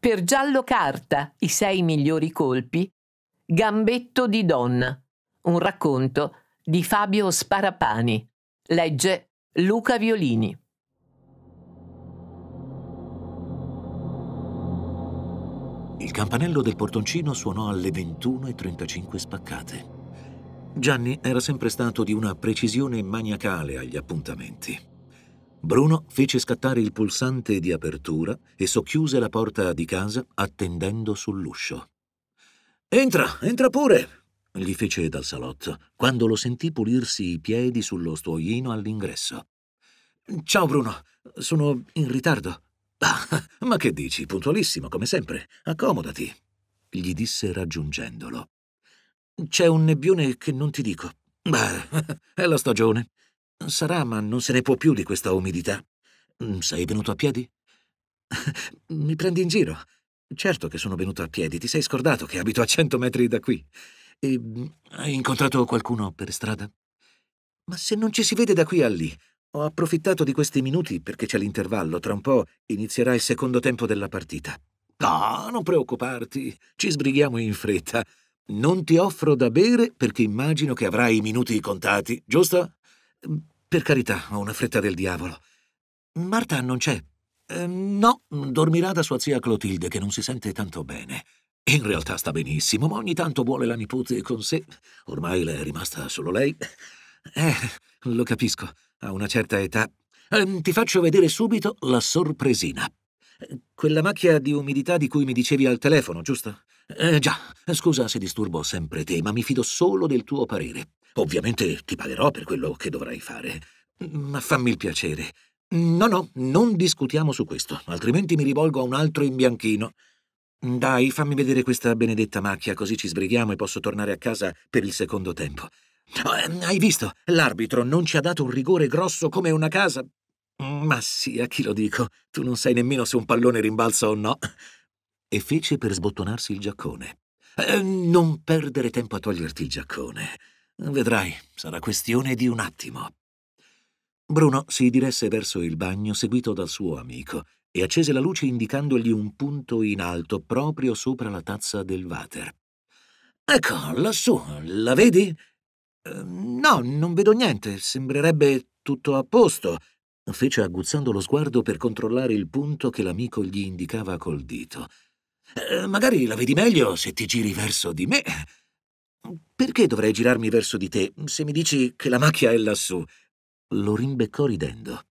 Per Giallo Carta, i sei migliori colpi, Gambetto di donna, un racconto di Fabio Sparapani, legge Luca Violini. Il campanello del portoncino suonò alle 21.35 spaccate. Gianni era sempre stato di una precisione maniacale agli appuntamenti. Bruno fece scattare il pulsante di apertura e socchiuse la porta di casa attendendo sull'uscio. Entra, entra pure! gli fece dal salotto, quando lo sentì pulirsi i piedi sullo stuoiino all'ingresso. Ciao Bruno, sono in ritardo. Ah, ma che dici, puntualissimo come sempre. Accomodati, gli disse raggiungendolo. C'è un nebbione che non ti dico. Beh, è la stagione. Sarà, ma non se ne può più di questa umidità. Mm, sei venuto a piedi? Mi prendi in giro? Certo che sono venuto a piedi, ti sei scordato che abito a cento metri da qui. E, mm, hai incontrato qualcuno per strada? Ma se non ci si vede da qui a lì, ho approfittato di questi minuti perché c'è l'intervallo, tra un po' inizierà il secondo tempo della partita. No, non preoccuparti, ci sbrighiamo in fretta. Non ti offro da bere perché immagino che avrai i minuti contati, giusto? Ehm, per carità, ho una fretta del diavolo. Marta non c'è. Eh, no, dormirà da sua zia Clotilde, che non si sente tanto bene. In realtà sta benissimo, ma ogni tanto vuole la nipote con sé. Ormai le è rimasta solo lei. Eh, lo capisco, a una certa età. Eh, ti faccio vedere subito la sorpresina. Quella macchia di umidità di cui mi dicevi al telefono, giusto? Eh, già, scusa se disturbo sempre te, ma mi fido solo del tuo parere. Ovviamente ti pagherò per quello che dovrai fare. Ma fammi il piacere. No, no, non discutiamo su questo, altrimenti mi rivolgo a un altro imbianchino. Dai, fammi vedere questa benedetta macchia, così ci sbrighiamo e posso tornare a casa per il secondo tempo. Ehm, hai visto? L'arbitro non ci ha dato un rigore grosso come una casa. Ma sì, a chi lo dico? Tu non sai nemmeno se un pallone rimbalza o no. E fece per sbottonarsi il giaccone. Eh, non perdere tempo a toglierti il giaccone. Vedrai, sarà questione di un attimo. Bruno si diresse verso il bagno seguito dal suo amico e accese la luce indicandogli un punto in alto proprio sopra la tazza del water. Ecco, lassù, la vedi? Ehm, no, non vedo niente, sembrerebbe tutto a posto, fece aguzzando lo sguardo per controllare il punto che l'amico gli indicava col dito. Eh, magari la vedi meglio se ti giri verso di me. Perché dovrei girarmi verso di te se mi dici che la macchia è lassù? Lo rimbeccò ridendo.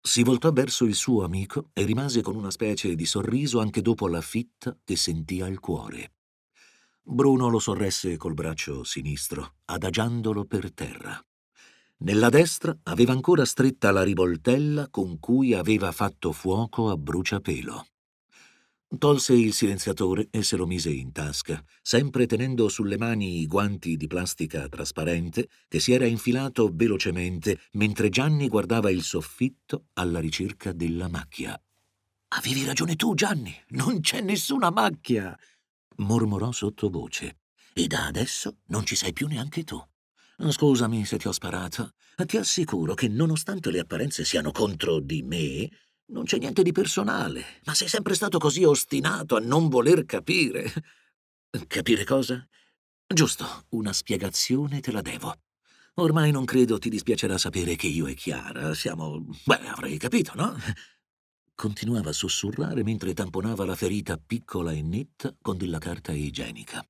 Si voltò verso il suo amico e rimase con una specie di sorriso anche dopo la fitta che sentì al cuore. Bruno lo sorresse col braccio sinistro, adagiandolo per terra. Nella destra aveva ancora stretta la rivoltella con cui aveva fatto fuoco a bruciapelo. Tolse il silenziatore e se lo mise in tasca, sempre tenendo sulle mani i guanti di plastica trasparente che si era infilato velocemente mentre Gianni guardava il soffitto alla ricerca della macchia. Avevi ragione tu, Gianni, non c'è nessuna macchia, mormorò sottovoce. E da adesso non ci sei più neanche tu. Scusami se ti ho sparato. Ti assicuro che nonostante le apparenze siano contro di me, non c'è niente di personale, ma sei sempre stato così ostinato a non voler capire. Capire cosa? Giusto, una spiegazione te la devo. Ormai non credo ti dispiacerà sapere che io e Chiara siamo... Beh, avrei capito, no? Continuava a sussurrare mentre tamponava la ferita piccola e netta con della carta igienica.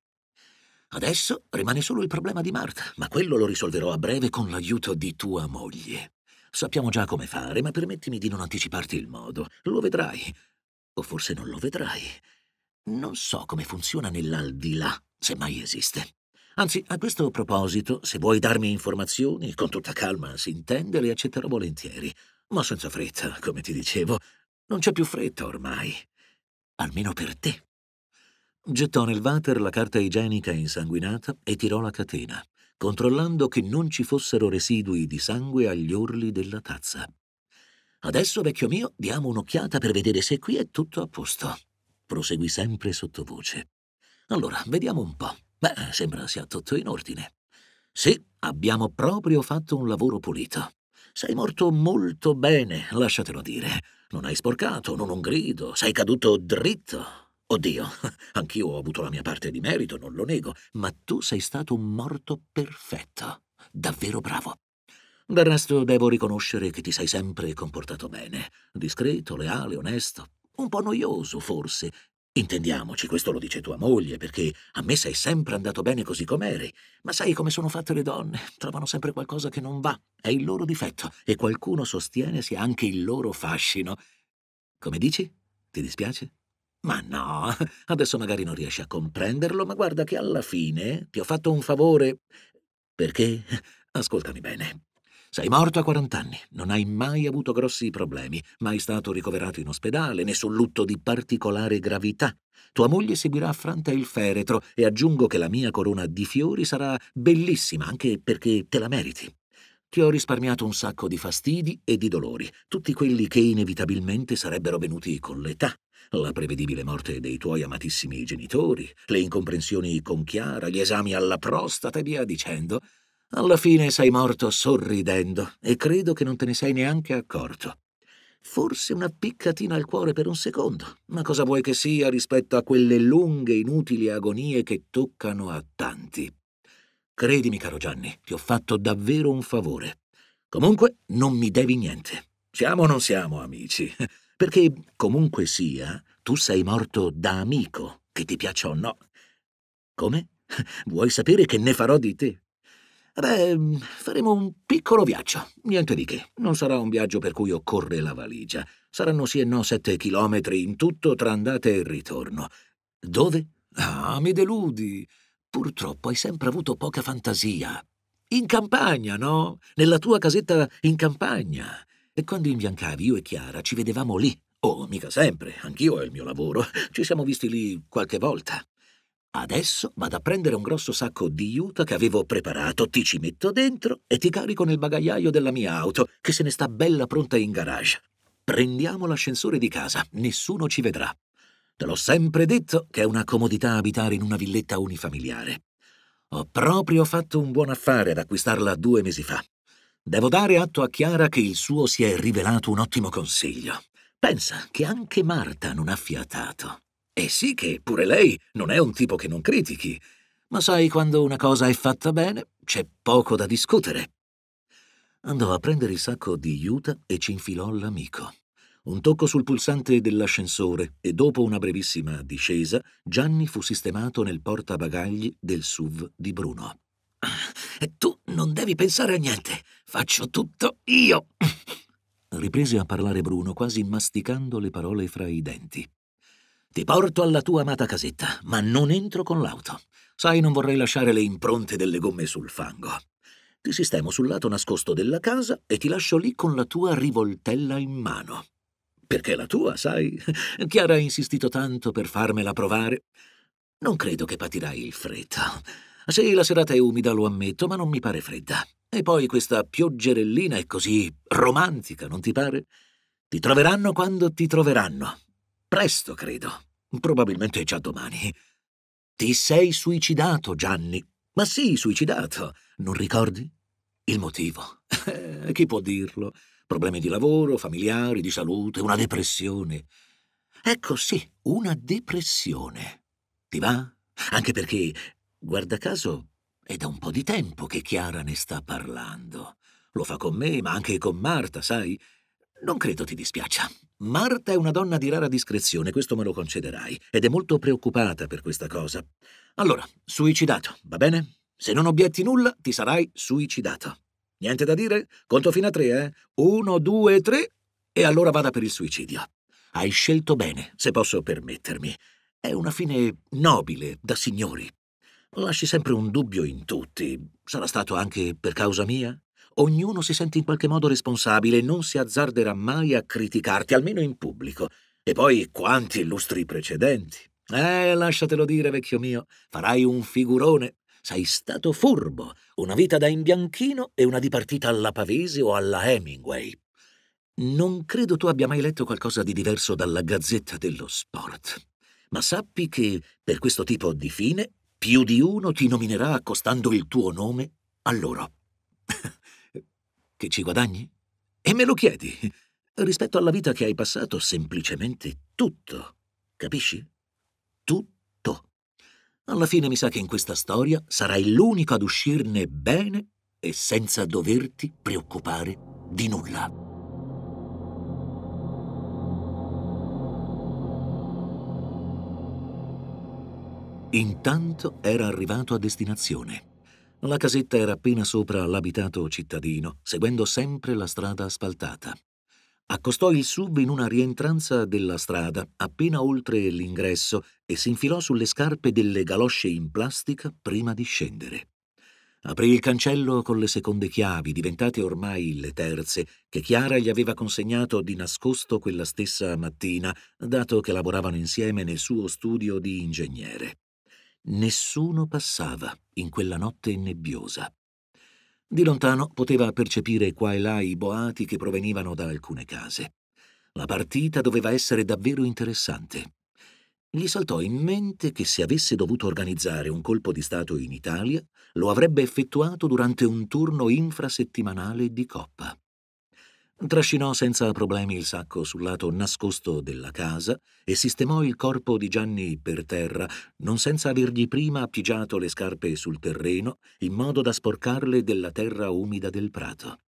Adesso rimane solo il problema di Marta, ma quello lo risolverò a breve con l'aiuto di tua moglie. Sappiamo già come fare, ma permettimi di non anticiparti il modo. Lo vedrai. O forse non lo vedrai. Non so come funziona nell'aldilà, se mai esiste. Anzi, a questo proposito, se vuoi darmi informazioni, con tutta calma si intende, le accetterò volentieri. Ma senza fretta, come ti dicevo. Non c'è più fretta ormai. Almeno per te. Gettò nel water la carta igienica insanguinata e tirò la catena controllando che non ci fossero residui di sangue agli orli della tazza. Adesso, vecchio mio, diamo un'occhiata per vedere se qui è tutto a posto. Proseguì sempre sottovoce. Allora, vediamo un po'. Beh, sembra sia tutto in ordine. Sì, abbiamo proprio fatto un lavoro pulito. Sei morto molto bene, lasciatelo dire. Non hai sporcato, non un grido, sei caduto dritto, Oddio, anch'io ho avuto la mia parte di merito, non lo nego, ma tu sei stato un morto perfetto, davvero bravo. Del resto devo riconoscere che ti sei sempre comportato bene, discreto, leale, onesto, un po' noioso forse. Intendiamoci, questo lo dice tua moglie, perché a me sei sempre andato bene così com'eri, ma sai come sono fatte le donne, trovano sempre qualcosa che non va, è il loro difetto, e qualcuno sostiene sia anche il loro fascino. Come dici? Ti dispiace? Ma no, adesso magari non riesci a comprenderlo, ma guarda che alla fine ti ho fatto un favore. Perché? Ascoltami bene. Sei morto a 40 anni, non hai mai avuto grossi problemi, mai stato ricoverato in ospedale, nessun lutto di particolare gravità. Tua moglie seguirà affranta il feretro e aggiungo che la mia corona di fiori sarà bellissima anche perché te la meriti. Ti ho risparmiato un sacco di fastidi e di dolori, tutti quelli che inevitabilmente sarebbero venuti con l'età la prevedibile morte dei tuoi amatissimi genitori, le incomprensioni con Chiara, gli esami alla prostata e via dicendo, alla fine sei morto sorridendo e credo che non te ne sei neanche accorto. Forse una piccatina al cuore per un secondo, ma cosa vuoi che sia rispetto a quelle lunghe, inutili agonie che toccano a tanti. Credimi, caro Gianni, ti ho fatto davvero un favore. Comunque, non mi devi niente. Siamo o non siamo amici? perché comunque sia, tu sei morto da amico, che ti piaccia o no. Come? Vuoi sapere che ne farò di te? Beh, faremo un piccolo viaggio, niente di che. Non sarà un viaggio per cui occorre la valigia. Saranno sì e no sette chilometri in tutto tra andata e ritorno. Dove? Ah, mi deludi. Purtroppo hai sempre avuto poca fantasia. In campagna, no? Nella tua casetta in campagna. E quando imbiancavi io e Chiara ci vedevamo lì. Oh, mica sempre, anch'io è il mio lavoro. Ci siamo visti lì qualche volta. Adesso vado a prendere un grosso sacco di juta che avevo preparato, ti ci metto dentro e ti carico nel bagagliaio della mia auto, che se ne sta bella pronta in garage. Prendiamo l'ascensore di casa, nessuno ci vedrà. Te l'ho sempre detto che è una comodità abitare in una villetta unifamiliare. Ho proprio fatto un buon affare ad acquistarla due mesi fa. Devo dare atto a Chiara che il suo si è rivelato un ottimo consiglio. Pensa che anche Marta non ha fiatato. E sì che pure lei non è un tipo che non critichi, ma sai quando una cosa è fatta bene c'è poco da discutere. Andò a prendere il sacco di Iuta e ci infilò l'amico. Un tocco sul pulsante dell'ascensore e dopo una brevissima discesa Gianni fu sistemato nel portabagagli del SUV di Bruno e tu non devi pensare a niente. Faccio tutto io. Riprese a parlare Bruno, quasi masticando le parole fra i denti. Ti porto alla tua amata casetta, ma non entro con l'auto. Sai, non vorrei lasciare le impronte delle gomme sul fango. Ti sistemo sul lato nascosto della casa e ti lascio lì con la tua rivoltella in mano. Perché la tua, sai? Chiara ha insistito tanto per farmela provare. Non credo che patirai il freddo. Ah, sì, la serata è umida, lo ammetto, ma non mi pare fredda. E poi questa pioggerellina è così romantica, non ti pare? Ti troveranno quando ti troveranno. Presto, credo. Probabilmente già domani. Ti sei suicidato, Gianni. Ma sì, suicidato. Non ricordi? Il motivo. Eh, chi può dirlo? Problemi di lavoro, familiari, di salute, una depressione. Ecco sì, una depressione. Ti va? Anche perché Guarda caso, è da un po' di tempo che Chiara ne sta parlando. Lo fa con me, ma anche con Marta, sai? Non credo ti dispiaccia. Marta è una donna di rara discrezione, questo me lo concederai, ed è molto preoccupata per questa cosa. Allora, suicidato, va bene? Se non obietti nulla, ti sarai suicidato. Niente da dire? Conto fino a tre, eh? Uno, due, tre, e allora vada per il suicidio. Hai scelto bene, se posso permettermi. È una fine nobile, da signori. Lasci sempre un dubbio in tutti. Sarà stato anche per causa mia? Ognuno si sente in qualche modo responsabile e non si azzarderà mai a criticarti, almeno in pubblico. E poi quanti illustri precedenti. Eh, lasciatelo dire, vecchio mio, farai un figurone. Sei stato furbo, una vita da imbianchino e una di partita alla Pavese o alla Hemingway. Non credo tu abbia mai letto qualcosa di diverso dalla Gazzetta dello Sport, ma sappi che per questo tipo di fine più di uno ti nominerà accostando il tuo nome a loro. che ci guadagni? E me lo chiedi. Rispetto alla vita che hai passato, semplicemente tutto. Capisci? Tutto. Alla fine mi sa che in questa storia sarai l'unico ad uscirne bene e senza doverti preoccupare di nulla. Intanto era arrivato a destinazione. La casetta era appena sopra l'abitato cittadino, seguendo sempre la strada asfaltata. Accostò il sub in una rientranza della strada, appena oltre l'ingresso, e si infilò sulle scarpe delle galosce in plastica prima di scendere. Aprì il cancello con le seconde chiavi, diventate ormai le terze, che Chiara gli aveva consegnato di nascosto quella stessa mattina, dato che lavoravano insieme nel suo studio di ingegnere. Nessuno passava in quella notte nebbiosa. Di lontano poteva percepire qua e là i boati che provenivano da alcune case. La partita doveva essere davvero interessante. Gli saltò in mente che se avesse dovuto organizzare un colpo di Stato in Italia, lo avrebbe effettuato durante un turno infrasettimanale di Coppa. Trascinò senza problemi il sacco sul lato nascosto della casa e sistemò il corpo di Gianni per terra, non senza avergli prima appigiato le scarpe sul terreno, in modo da sporcarle della terra umida del prato.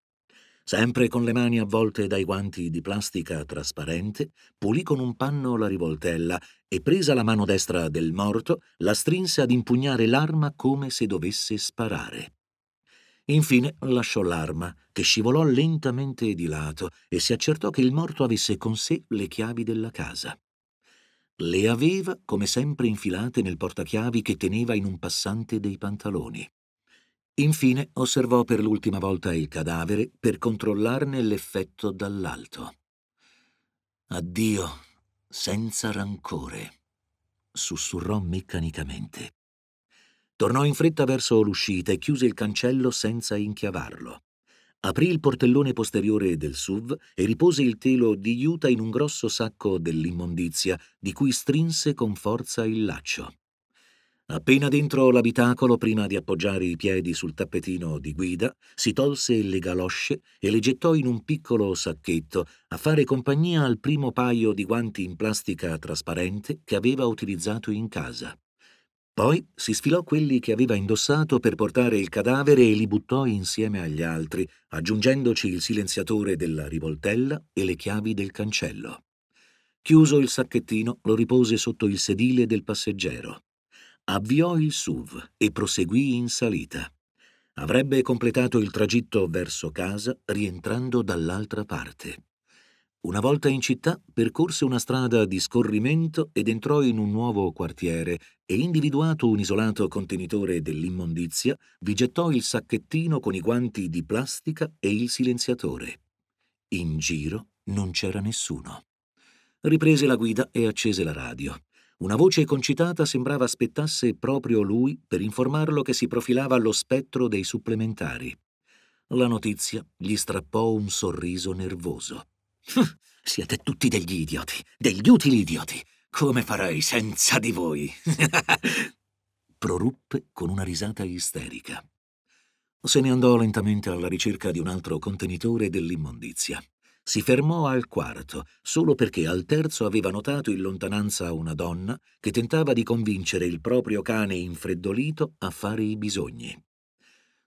Sempre con le mani avvolte dai guanti di plastica trasparente, pulì con un panno la rivoltella e, presa la mano destra del morto, la strinse ad impugnare l'arma come se dovesse sparare. Infine lasciò l'arma, che scivolò lentamente di lato e si accertò che il morto avesse con sé le chiavi della casa. Le aveva, come sempre, infilate nel portachiavi che teneva in un passante dei pantaloni. Infine osservò per l'ultima volta il cadavere per controllarne l'effetto dall'alto. Addio, senza rancore, sussurrò meccanicamente. Tornò in fretta verso l'uscita e chiuse il cancello senza inchiavarlo. Aprì il portellone posteriore del SUV e ripose il telo di Yuta in un grosso sacco dell'immondizia, di cui strinse con forza il laccio. Appena dentro l'abitacolo, prima di appoggiare i piedi sul tappetino di guida, si tolse le galosce e le gettò in un piccolo sacchetto a fare compagnia al primo paio di guanti in plastica trasparente che aveva utilizzato in casa. Poi si sfilò quelli che aveva indossato per portare il cadavere e li buttò insieme agli altri, aggiungendoci il silenziatore della rivoltella e le chiavi del cancello. Chiuso il sacchettino, lo ripose sotto il sedile del passeggero. Avviò il SUV e proseguì in salita. Avrebbe completato il tragitto verso casa rientrando dall'altra parte. Una volta in città percorse una strada di scorrimento ed entrò in un nuovo quartiere e, individuato un isolato contenitore dell'immondizia, vi gettò il sacchettino con i guanti di plastica e il silenziatore. In giro non c'era nessuno. Riprese la guida e accese la radio. Una voce concitata sembrava aspettasse proprio lui per informarlo che si profilava lo spettro dei supplementari. La notizia gli strappò un sorriso nervoso. Siete tutti degli idioti, degli utili idioti. Come farei senza di voi? Proruppe con una risata isterica. Se ne andò lentamente alla ricerca di un altro contenitore dell'immondizia. Si fermò al quarto, solo perché al terzo aveva notato in lontananza una donna che tentava di convincere il proprio cane infreddolito a fare i bisogni.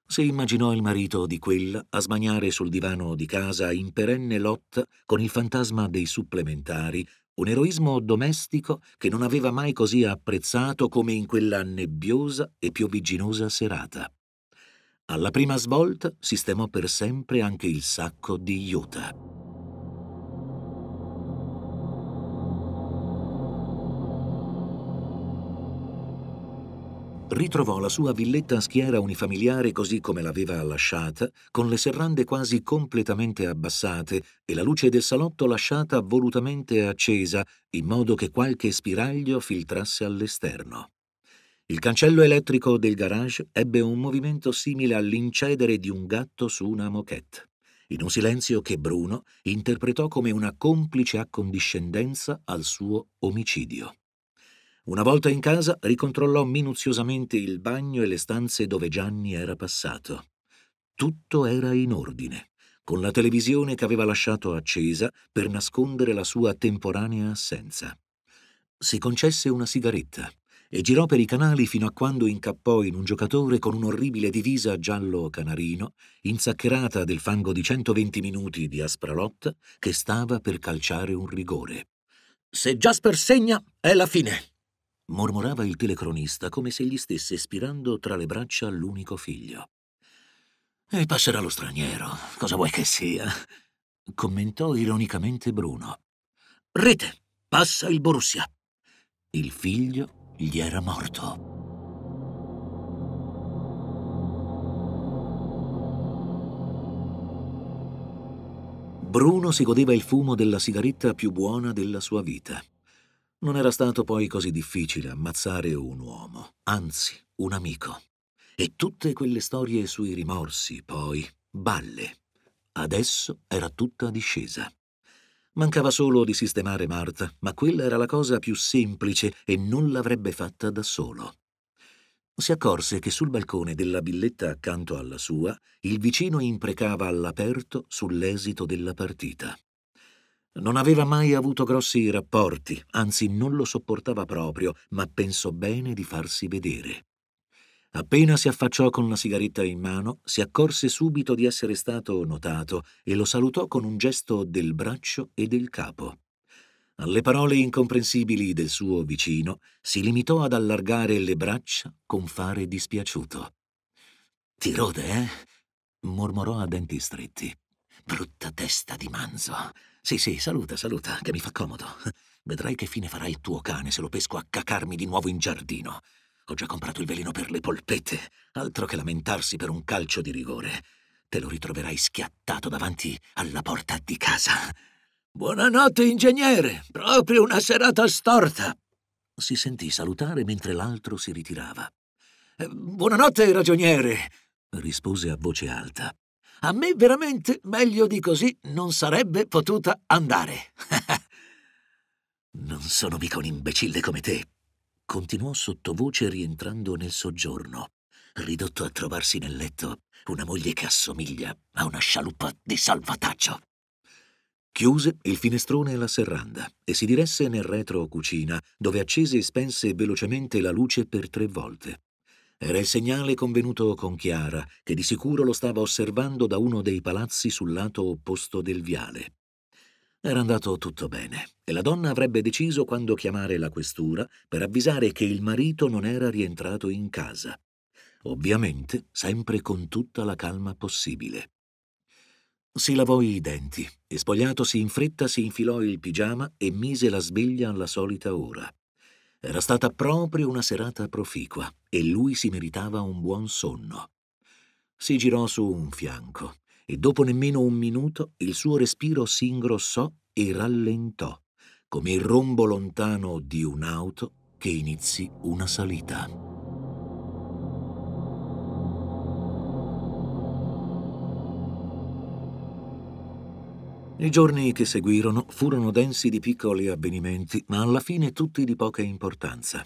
Si immaginò il marito di quella a smaniare sul divano di casa in perenne lotta con il fantasma dei supplementari, un eroismo domestico che non aveva mai così apprezzato come in quella nebbiosa e piovigginosa serata. Alla prima svolta sistemò per sempre anche il sacco di Iota. ritrovò la sua villetta a schiera unifamiliare così come l'aveva lasciata, con le serrande quasi completamente abbassate e la luce del salotto lasciata volutamente accesa in modo che qualche spiraglio filtrasse all'esterno. Il cancello elettrico del garage ebbe un movimento simile all'incedere di un gatto su una moquette, in un silenzio che Bruno interpretò come una complice accondiscendenza al suo omicidio. Una volta in casa ricontrollò minuziosamente il bagno e le stanze dove Gianni era passato. Tutto era in ordine, con la televisione che aveva lasciato accesa per nascondere la sua temporanea assenza. Si concesse una sigaretta e girò per i canali fino a quando incappò in un giocatore con un'orribile divisa giallo canarino, insaccherata del fango di 120 minuti di aspralotta, che stava per calciare un rigore. Se Jasper segna, è la fine, Mormorava il telecronista come se gli stesse spirando tra le braccia l'unico figlio. E passerà lo straniero, cosa vuoi che sia? commentò ironicamente Bruno. Rete, passa il Borussia. Il figlio gli era morto. Bruno si godeva il fumo della sigaretta più buona della sua vita. Non era stato poi così difficile ammazzare un uomo, anzi un amico. E tutte quelle storie sui rimorsi, poi, balle. Adesso era tutta discesa. Mancava solo di sistemare Marta, ma quella era la cosa più semplice e non l'avrebbe fatta da solo. Si accorse che sul balcone della villetta accanto alla sua il vicino imprecava all'aperto sull'esito della partita. Non aveva mai avuto grossi rapporti, anzi non lo sopportava proprio, ma pensò bene di farsi vedere. Appena si affacciò con la sigaretta in mano, si accorse subito di essere stato notato e lo salutò con un gesto del braccio e del capo. Alle parole incomprensibili del suo vicino, si limitò ad allargare le braccia con fare dispiaciuto. Ti rode, eh? mormorò a denti stretti. Brutta testa di manzo. Sì, sì, saluta, saluta, che mi fa comodo. Vedrai che fine farà il tuo cane se lo pesco a cacarmi di nuovo in giardino. Ho già comprato il veleno per le polpette, altro che lamentarsi per un calcio di rigore. Te lo ritroverai schiattato davanti alla porta di casa. Buonanotte, ingegnere! Proprio una serata storta! Si sentì salutare mentre l'altro si ritirava. Eh, buonanotte, ragioniere! rispose a voce alta. A me veramente meglio di così non sarebbe potuta andare. non sono mica un imbecille come te, continuò sottovoce rientrando nel soggiorno, ridotto a trovarsi nel letto una moglie che assomiglia a una scialuppa di salvataggio. Chiuse il finestrone e la serranda e si diresse nel retro cucina, dove accese e spense velocemente la luce per tre volte. Era il segnale convenuto con Chiara, che di sicuro lo stava osservando da uno dei palazzi sul lato opposto del viale. Era andato tutto bene e la donna avrebbe deciso quando chiamare la questura per avvisare che il marito non era rientrato in casa. Ovviamente sempre con tutta la calma possibile. Si lavò i denti e spogliatosi in fretta si infilò il pigiama e mise la sveglia alla solita ora. Era stata proprio una serata proficua e lui si meritava un buon sonno. Si girò su un fianco e dopo nemmeno un minuto il suo respiro si ingrossò e rallentò, come il rombo lontano di un'auto che inizi una salita. I giorni che seguirono furono densi di piccoli avvenimenti, ma alla fine tutti di poca importanza.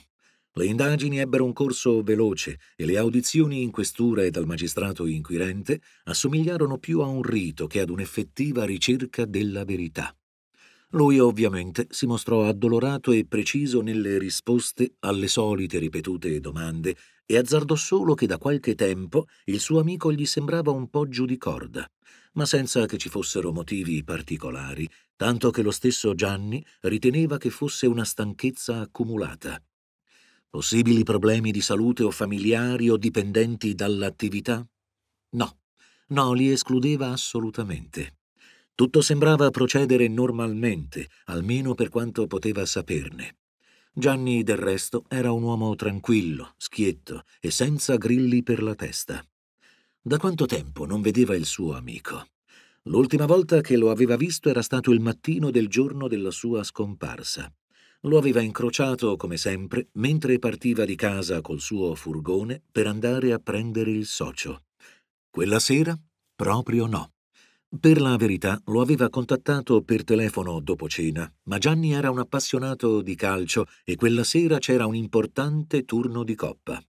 Le indagini ebbero un corso veloce e le audizioni in questura e dal magistrato inquirente assomigliarono più a un rito che ad un'effettiva ricerca della verità. Lui ovviamente si mostrò addolorato e preciso nelle risposte alle solite ripetute domande e azzardò solo che da qualche tempo il suo amico gli sembrava un poggio di corda ma senza che ci fossero motivi particolari, tanto che lo stesso Gianni riteneva che fosse una stanchezza accumulata. Possibili problemi di salute o familiari o dipendenti dall'attività? No, no, li escludeva assolutamente. Tutto sembrava procedere normalmente, almeno per quanto poteva saperne. Gianni del resto era un uomo tranquillo, schietto e senza grilli per la testa. Da quanto tempo non vedeva il suo amico? L'ultima volta che lo aveva visto era stato il mattino del giorno della sua scomparsa. Lo aveva incrociato, come sempre, mentre partiva di casa col suo furgone per andare a prendere il socio. Quella sera? Proprio no. Per la verità lo aveva contattato per telefono dopo cena, ma Gianni era un appassionato di calcio e quella sera c'era un importante turno di coppa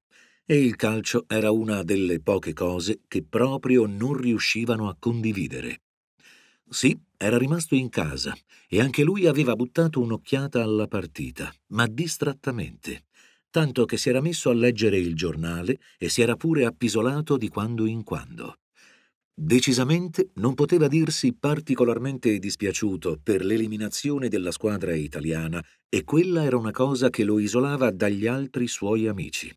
e il calcio era una delle poche cose che proprio non riuscivano a condividere. Sì, era rimasto in casa e anche lui aveva buttato un'occhiata alla partita, ma distrattamente, tanto che si era messo a leggere il giornale e si era pure appisolato di quando in quando. Decisamente non poteva dirsi particolarmente dispiaciuto per l'eliminazione della squadra italiana e quella era una cosa che lo isolava dagli altri suoi amici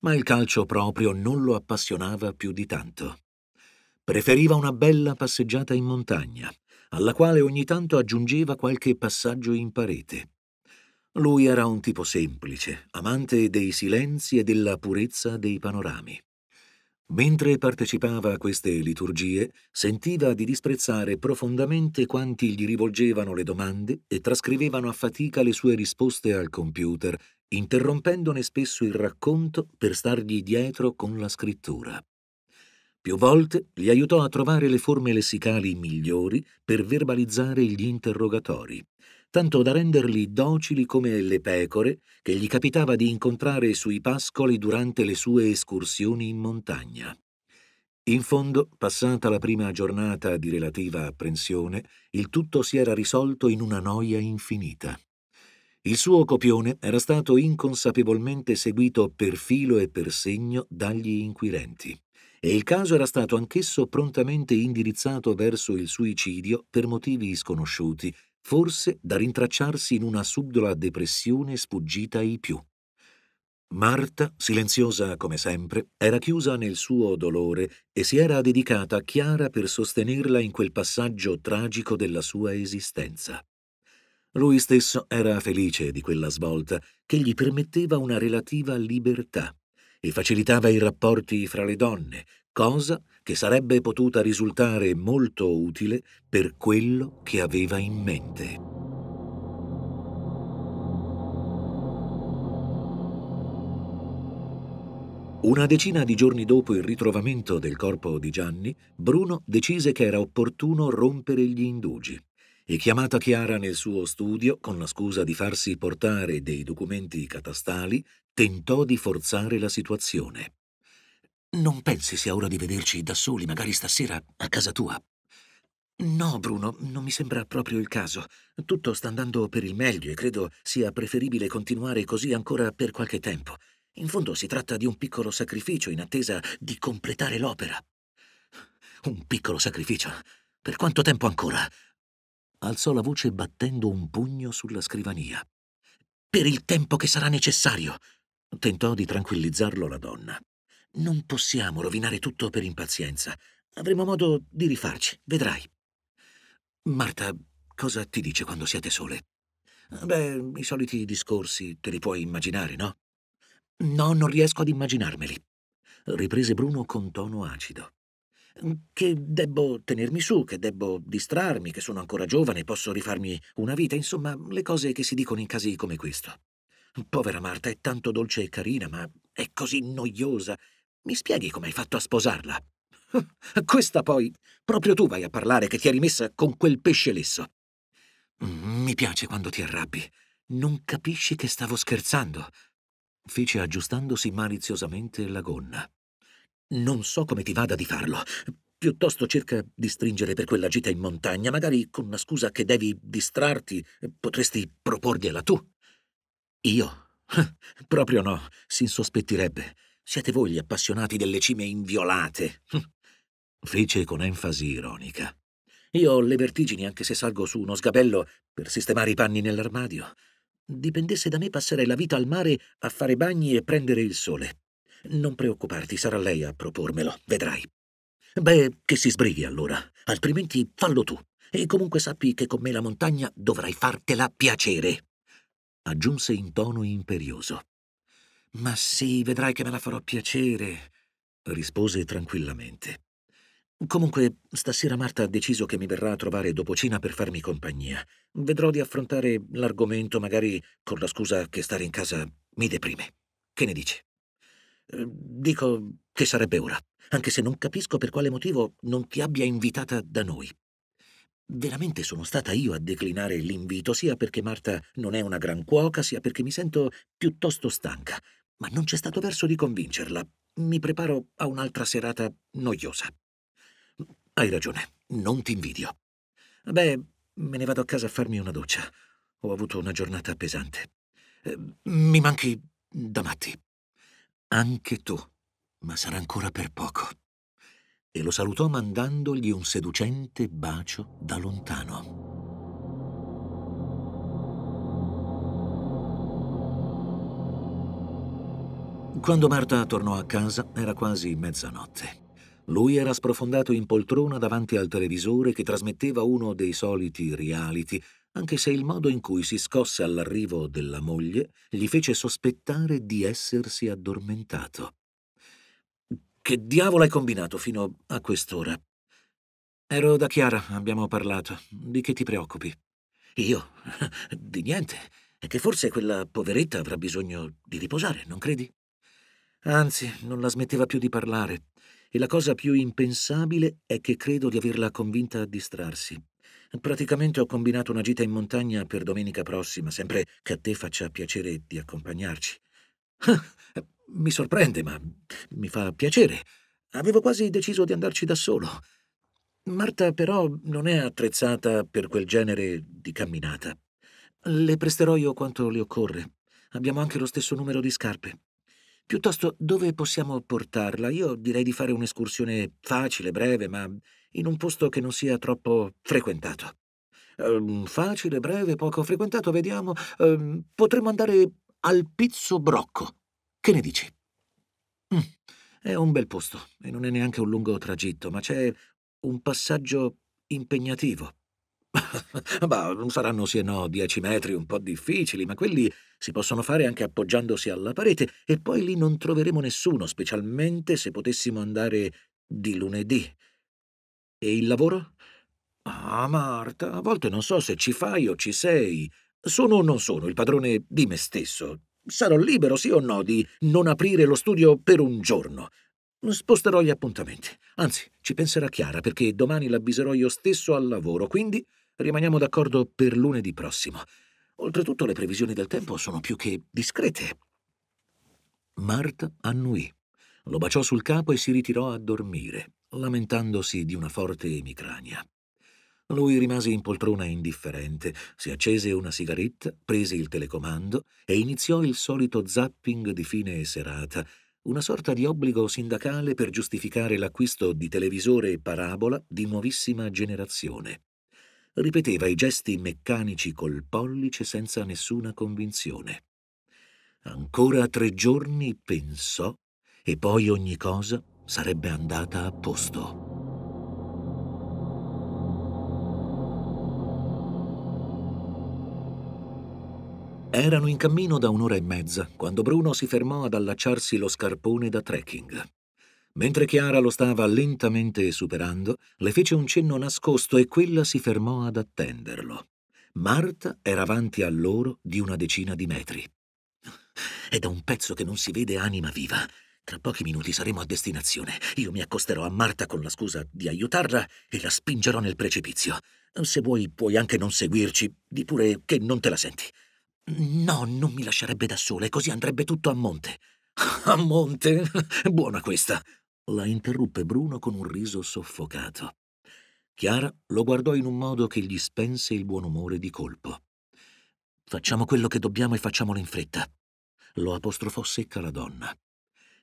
ma il calcio proprio non lo appassionava più di tanto. Preferiva una bella passeggiata in montagna, alla quale ogni tanto aggiungeva qualche passaggio in parete. Lui era un tipo semplice, amante dei silenzi e della purezza dei panorami. Mentre partecipava a queste liturgie, sentiva di disprezzare profondamente quanti gli rivolgevano le domande e trascrivevano a fatica le sue risposte al computer interrompendone spesso il racconto per stargli dietro con la scrittura. Più volte gli aiutò a trovare le forme lessicali migliori per verbalizzare gli interrogatori, tanto da renderli docili come le pecore che gli capitava di incontrare sui pascoli durante le sue escursioni in montagna. In fondo, passata la prima giornata di relativa apprensione, il tutto si era risolto in una noia infinita. Il suo copione era stato inconsapevolmente seguito per filo e per segno dagli inquirenti e il caso era stato anch'esso prontamente indirizzato verso il suicidio per motivi sconosciuti, forse da rintracciarsi in una subdola depressione sfuggita ai più. Marta, silenziosa come sempre, era chiusa nel suo dolore e si era dedicata a Chiara per sostenerla in quel passaggio tragico della sua esistenza. Lui stesso era felice di quella svolta che gli permetteva una relativa libertà e facilitava i rapporti fra le donne, cosa che sarebbe potuta risultare molto utile per quello che aveva in mente. Una decina di giorni dopo il ritrovamento del corpo di Gianni, Bruno decise che era opportuno rompere gli indugi e chiamata Chiara nel suo studio con la scusa di farsi portare dei documenti catastali, tentò di forzare la situazione. Non pensi sia ora di vederci da soli, magari stasera a casa tua? No, Bruno, non mi sembra proprio il caso. Tutto sta andando per il meglio e credo sia preferibile continuare così ancora per qualche tempo. In fondo si tratta di un piccolo sacrificio in attesa di completare l'opera. Un piccolo sacrificio. Per quanto tempo ancora? alzò la voce battendo un pugno sulla scrivania. Per il tempo che sarà necessario, tentò di tranquillizzarlo la donna. Non possiamo rovinare tutto per impazienza. Avremo modo di rifarci, vedrai. Marta, cosa ti dice quando siete sole? Beh, i soliti discorsi te li puoi immaginare, no? No, non riesco ad immaginarmeli, riprese Bruno con tono acido. Mhmm, che debbo tenermi su, che debbo distrarmi, che sono ancora giovane, posso rifarmi una vita, insomma, le cose che si dicono in casi come questo. Povera Marta è tanto dolce e carina, ma è così noiosa. Mi spieghi come hai fatto a sposarla? Questa poi, proprio tu vai a parlare che ti eri messa con quel pesce lesso. Mm, mi piace quando ti arrabbi. Non capisci che stavo scherzando? Fece aggiustandosi maliziosamente la gonna. Non so come ti vada di farlo. Piuttosto cerca di stringere per quella gita in montagna, magari con una scusa che devi distrarti, potresti proporgliela tu. Io? Proprio no, si insospettirebbe. Siete voi gli appassionati delle cime inviolate. Fece con enfasi ironica. Io ho le vertigini anche se salgo su uno sgabello per sistemare i panni nell'armadio. Dipendesse da me passerei la vita al mare a fare bagni e prendere il sole. Non preoccuparti, sarà lei a propormelo, vedrai. Beh, che si sbrighi allora, altrimenti fallo tu. E comunque sappi che con me la montagna dovrai fartela piacere. Aggiunse in tono imperioso. Ma sì, vedrai che me la farò piacere, rispose tranquillamente. Comunque, stasera Marta ha deciso che mi verrà a trovare dopo cena per farmi compagnia. Vedrò di affrontare l'argomento, magari con la scusa che stare in casa mi deprime. Che ne dici? Ehm, dico che sarebbe ora, anche se non capisco per quale motivo non ti abbia invitata da noi. Veramente sono stata io a declinare l'invito, sia perché Marta non è una gran cuoca, sia perché mi sento piuttosto stanca, ma non c'è stato verso di convincerla. Mi preparo a un'altra serata noiosa. Hai ragione, non ti invidio. Beh, me ne vado a casa a farmi una doccia. Ho avuto una giornata pesante. Ehm, mi manchi da matti. Anche tu, ma sarà ancora per poco. E lo salutò mandandogli un seducente bacio da lontano. Quando Marta tornò a casa era quasi mezzanotte. Lui era sprofondato in poltrona davanti al televisore che trasmetteva uno dei soliti reality anche se il modo in cui si scosse all'arrivo della moglie gli fece sospettare di essersi addormentato. Che diavolo hai combinato fino a quest'ora? Ero da Chiara, abbiamo parlato. Di che ti preoccupi? Io? Di niente. È che forse quella poveretta avrà bisogno di riposare, non credi? Anzi, non la smetteva più di parlare. E la cosa più impensabile è che credo di averla convinta a distrarsi. Praticamente ho combinato una gita in montagna per domenica prossima, sempre che a te faccia piacere di accompagnarci. mi sorprende, ma mi fa piacere. Avevo quasi deciso di andarci da solo. Marta però non è attrezzata per quel genere di camminata. Le presterò io quanto le occorre. Abbiamo anche lo stesso numero di scarpe. Piuttosto dove possiamo portarla? Io direi di fare un'escursione facile, breve, ma in un posto che non sia troppo frequentato. Um, facile, breve, poco frequentato, vediamo. Um, potremmo andare al Pizzo Brocco. Che ne dici? Mm, è un bel posto e non è neanche un lungo tragitto, ma c'è un passaggio impegnativo bah, saranno sì e no dieci metri un po' difficili, ma quelli si possono fare anche appoggiandosi alla parete e poi lì non troveremo nessuno, specialmente se potessimo andare di lunedì. E il lavoro? Ah, Marta, a volte non so se ci fai o ci sei. Sono o non sono il padrone di me stesso. Sarò libero, sì o no, di non aprire lo studio per un giorno. Sposterò gli appuntamenti. Anzi, ci penserà Chiara perché domani l'avviserò io stesso al lavoro, quindi Rimaniamo d'accordo per lunedì prossimo. Oltretutto le previsioni del tempo sono più che discrete. Mart annuì, lo baciò sul capo e si ritirò a dormire, lamentandosi di una forte emicrania. Lui rimase in poltrona indifferente, si accese una sigaretta, prese il telecomando e iniziò il solito zapping di fine serata, una sorta di obbligo sindacale per giustificare l'acquisto di televisore e parabola di nuovissima generazione ripeteva i gesti meccanici col pollice senza nessuna convinzione. Ancora tre giorni pensò e poi ogni cosa sarebbe andata a posto. Erano in cammino da un'ora e mezza quando Bruno si fermò ad allacciarsi lo scarpone da trekking. Mentre Chiara lo stava lentamente superando, le fece un cenno nascosto e quella si fermò ad attenderlo. Marta era avanti a loro di una decina di metri. È da un pezzo che non si vede anima viva. Tra pochi minuti saremo a destinazione. Io mi accosterò a Marta con la scusa di aiutarla e la spingerò nel precipizio. Se vuoi puoi anche non seguirci, di pure che non te la senti. No, non mi lascerebbe da sola e così andrebbe tutto a monte. A monte? Buona questa la interruppe Bruno con un riso soffocato. Chiara lo guardò in un modo che gli spense il buon umore di colpo. Facciamo quello che dobbiamo e facciamolo in fretta. Lo apostrofò secca la donna.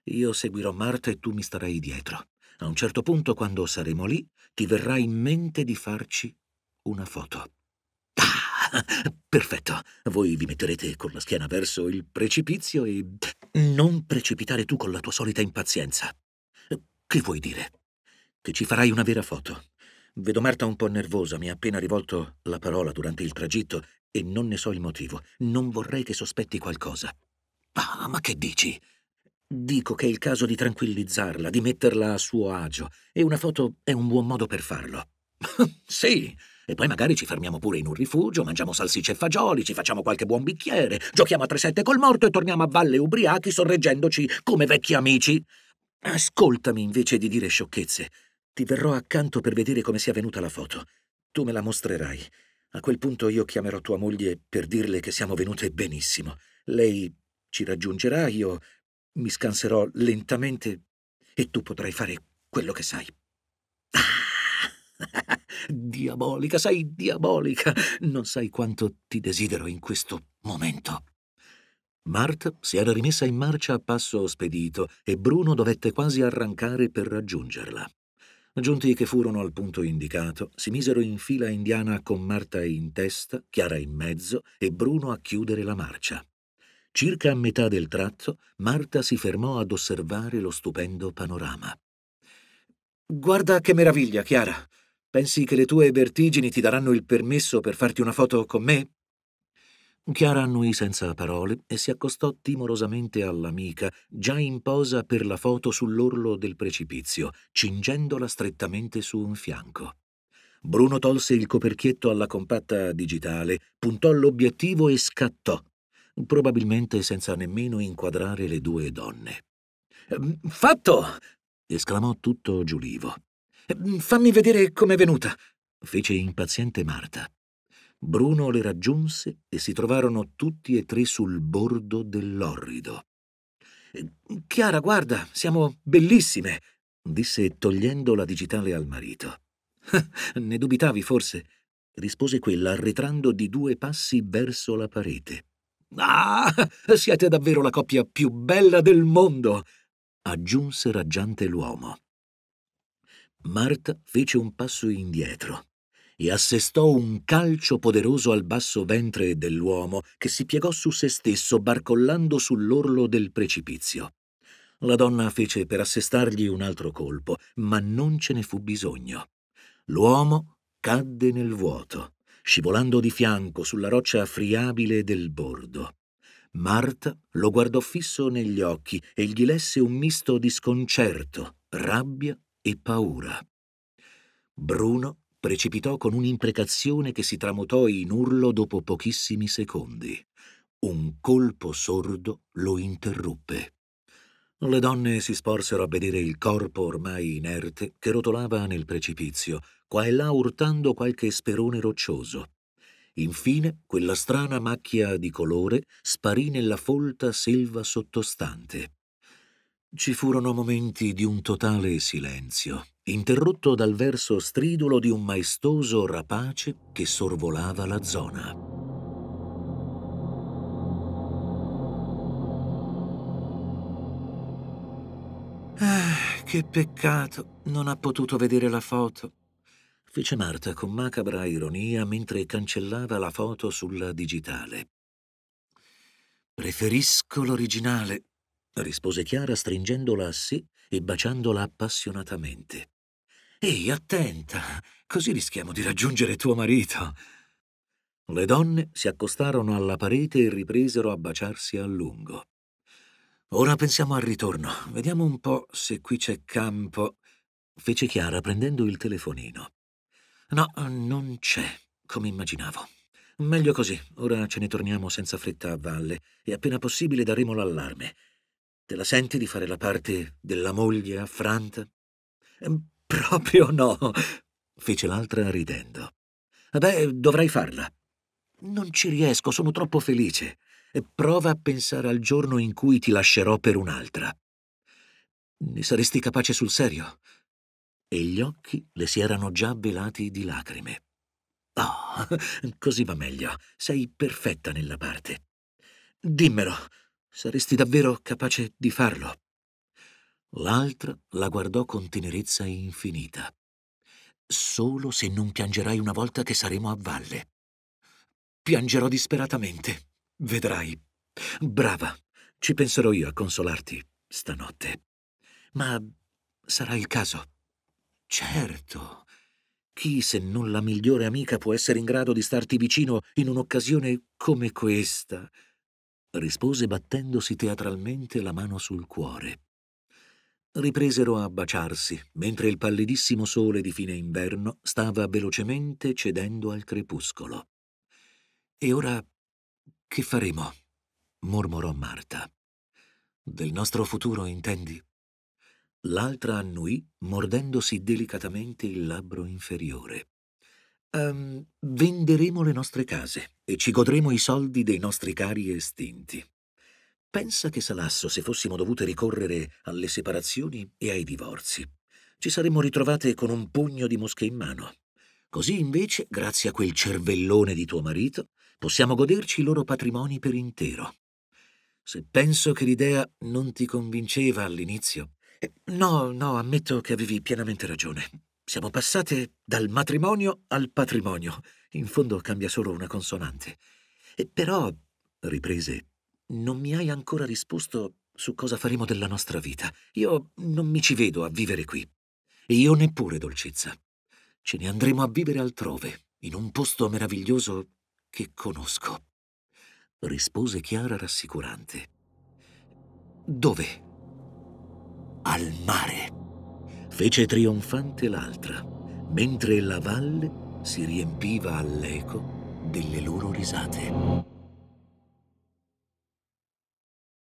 Io seguirò Marta e tu mi starai dietro. A un certo punto, quando saremo lì, ti verrà in mente di farci una foto. Ah, perfetto. Voi vi metterete con la schiena verso il precipizio e... Non precipitare tu con la tua solita impazienza. Che vuoi dire? Che ci farai una vera foto. Vedo Marta un po' nervosa, mi ha appena rivolto la parola durante il tragitto e non ne so il motivo. Non vorrei che sospetti qualcosa. Ah, ma che dici? Dico che è il caso di tranquillizzarla, di metterla a suo agio, e una foto è un buon modo per farlo. sì, e poi magari ci fermiamo pure in un rifugio, mangiamo salsicce e fagioli, ci facciamo qualche buon bicchiere, giochiamo a 3-7 col morto e torniamo a valle ubriachi sorreggendoci come vecchi amici. Ascoltami invece di dire sciocchezze. Ti verrò accanto per vedere come sia venuta la foto. Tu me la mostrerai. A quel punto io chiamerò tua moglie per dirle che siamo venute benissimo. Lei ci raggiungerà, io mi scanserò lentamente e tu potrai fare quello che sai. Ah! diabolica, sei diabolica. Non sai quanto ti desidero in questo momento. Mart si era rimessa in marcia a passo spedito e Bruno dovette quasi arrancare per raggiungerla. Giunti che furono al punto indicato, si misero in fila indiana con Marta in testa, Chiara in mezzo e Bruno a chiudere la marcia. Circa a metà del tratto, Marta si fermò ad osservare lo stupendo panorama. Guarda che meraviglia, Chiara! Pensi che le tue vertigini ti daranno il permesso per farti una foto con me? Chiara annuì senza parole e si accostò timorosamente all'amica, già in posa per la foto sull'orlo del precipizio, cingendola strettamente su un fianco. Bruno tolse il coperchietto alla compatta digitale, puntò l'obiettivo e scattò, probabilmente senza nemmeno inquadrare le due donne. Ehm, fatto! esclamò tutto Giulivo. Ehm, fammi vedere com'è venuta, fece impaziente Marta. Bruno le raggiunse e si trovarono tutti e tre sul bordo dell'orrido. Chiara, guarda, siamo bellissime, disse togliendo la digitale al marito. ne dubitavi forse? rispose quella arretrando di due passi verso la parete. Ah, siete davvero la coppia più bella del mondo! aggiunse raggiante l'uomo. Marta fece un passo indietro e assestò un calcio poderoso al basso ventre dell'uomo che si piegò su se stesso barcollando sull'orlo del precipizio. La donna fece per assestargli un altro colpo, ma non ce ne fu bisogno. L'uomo cadde nel vuoto, scivolando di fianco sulla roccia friabile del bordo. Marta lo guardò fisso negli occhi e gli lesse un misto di sconcerto, rabbia e paura. Bruno precipitò con un'imprecazione che si tramutò in urlo dopo pochissimi secondi. Un colpo sordo lo interruppe. Le donne si sporsero a vedere il corpo ormai inerte che rotolava nel precipizio, qua e là urtando qualche sperone roccioso. Infine, quella strana macchia di colore sparì nella folta selva sottostante. Ci furono momenti di un totale silenzio interrotto dal verso stridulo di un maestoso rapace che sorvolava la zona. Ah, che peccato, non ha potuto vedere la foto, fece Marta con macabra ironia mentre cancellava la foto sulla digitale. Preferisco l'originale, rispose Chiara stringendola a sé e baciandola appassionatamente. Ehi, attenta, così rischiamo di raggiungere tuo marito. Le donne si accostarono alla parete e ripresero a baciarsi a lungo. Ora pensiamo al ritorno. Vediamo un po' se qui c'è campo. Fece Chiara prendendo il telefonino. No, non c'è, come immaginavo. Meglio così. Ora ce ne torniamo senza fretta a valle e appena possibile daremo l'allarme. Te la senti di fare la parte della moglie affranta? Ehm, Proprio no, fece l'altra ridendo. Eh beh, dovrei farla. Non ci riesco, sono troppo felice. Prova a pensare al giorno in cui ti lascerò per un'altra. Ne saresti capace sul serio? E gli occhi le si erano già velati di lacrime. Oh, così va meglio. Sei perfetta nella parte. Dimmelo, saresti davvero capace di farlo? L'altra la guardò con tenerezza infinita. Solo se non piangerai una volta che saremo a valle. Piangerò disperatamente. Vedrai. Brava. Ci penserò io a consolarti stanotte. Ma sarà il caso. Certo. Chi se non la migliore amica può essere in grado di starti vicino in un'occasione come questa? rispose battendosi teatralmente la mano sul cuore ripresero a baciarsi, mentre il pallidissimo sole di fine inverno stava velocemente cedendo al crepuscolo. E ora che faremo? mormorò Marta. Del nostro futuro, intendi? L'altra annuì, mordendosi delicatamente il labbro inferiore. Um, venderemo le nostre case e ci godremo i soldi dei nostri cari estinti. Pensa che salasso se fossimo dovute ricorrere alle separazioni e ai divorzi. Ci saremmo ritrovate con un pugno di mosche in mano. Così invece, grazie a quel cervellone di tuo marito, possiamo goderci i loro patrimoni per intero. Se penso che l'idea non ti convinceva all'inizio. Eh, no, no, ammetto che avevi pienamente ragione. Siamo passate dal matrimonio al patrimonio. In fondo cambia solo una consonante. E però, riprese non mi hai ancora risposto su cosa faremo della nostra vita. Io non mi ci vedo a vivere qui. E io neppure, dolcezza. Ce ne andremo a vivere altrove, in un posto meraviglioso che conosco. Rispose Chiara rassicurante. Dove? Al mare. Fece trionfante l'altra, mentre la valle si riempiva all'eco delle loro risate.